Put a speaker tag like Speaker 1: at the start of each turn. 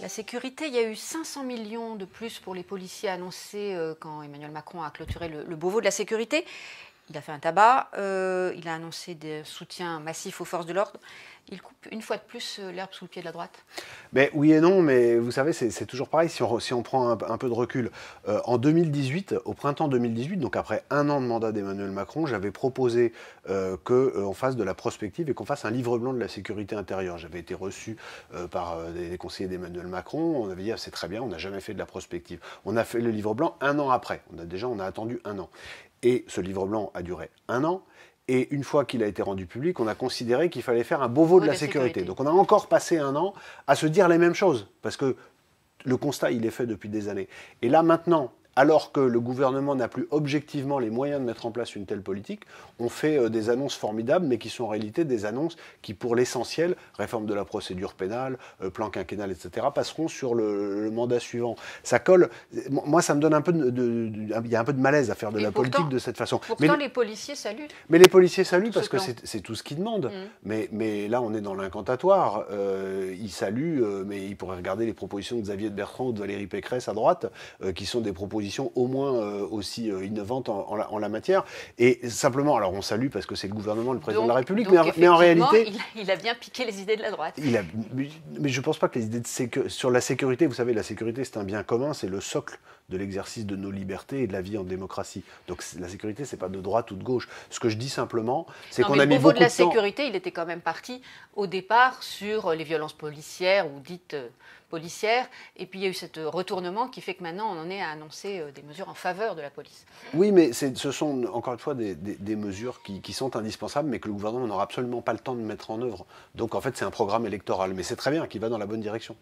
Speaker 1: La sécurité, il y a eu 500 millions de plus pour les policiers annoncés euh, quand Emmanuel Macron a clôturé le, le, Beauvau de la sécurité. Il a fait un tabac, euh, il a annoncé des soutiens massifs aux forces de l'ordre il coupe une fois de plus euh, l'herbe sous le pied de la droite
Speaker 2: mais Oui et non, mais vous savez, c'est toujours pareil si on, prend un, peu de recul. Euh, en 2018, au printemps 2018, donc après un an de mandat d'Emmanuel Macron, j'avais proposé euh, qu'on fasse de la prospective et qu'on fasse un livre blanc de la sécurité intérieure. J'avais été reçu par des, conseillers d'Emmanuel Macron, on avait dit ah, c'est très bien, on n'a jamais fait de la prospective. On a fait le livre blanc un an après, on a, déjà on a attendu un an. Et ce livre blanc a duré un an. Et une fois qu'il a été rendu public, on a considéré qu'il fallait faire un beau Beauvau de la, sécurité. Donc on a encore passé un an à se dire les mêmes choses, parce que le constat, il est fait depuis des années. Et là, maintenant, alors que le gouvernement n'a plus objectivement les moyens de mettre en place une telle politique, on fait euh, des annonces formidables, mais qui sont en réalité des annonces qui, pour l'essentiel, réforme de la procédure pénale, euh, plan quinquennal, etc., passeront sur le, mandat suivant. Ça colle. Moi, ça me donne un peu de. Il y a un peu de malaise à faire de la politique de cette façon. Pourtant, les
Speaker 1: policiers saluent.
Speaker 2: Mais les policiers saluent parce que c'est tout ce qu'ils demandent. Mmh. Mais, mais, là, on est dans l'incantatoire. Euh, ils saluent, mais ils pourraient regarder les propositions de Xavier de Bertrand ou de Valérie Pécresse à droite, qui sont des propositions au moins euh, aussi euh, innovante en, la, matière. Et simplement, alors on salue parce que c'est le gouvernement, le président de la République, mais, en réalité.
Speaker 1: Il a, bien piqué les idées de la droite. Il
Speaker 2: mais je ne pense pas que les idées de sur la sécurité, vous savez, la sécurité c'est un bien commun, c'est le socle de l'exercice de nos libertés et de la vie en démocratie. Donc la sécurité, ce n'est pas de droite ou de gauche. Ce que je dis simplement, c'est qu'on a mis beaucoup de, de la sécurité,
Speaker 1: il était quand même parti au départ sur euh, les violences policières ou dites euh, policières. Et puis il y a eu ce euh, retournement qui fait que maintenant on en est à annoncer des mesures en faveur de la police.
Speaker 2: Oui, mais ce sont encore une fois des, mesures qui, qui, sont indispensables, mais que le gouvernement n'aura absolument pas le temps de mettre en œuvre. Donc en fait c'est un programme électoral, mais c'est très bien, qui va dans la bonne direction.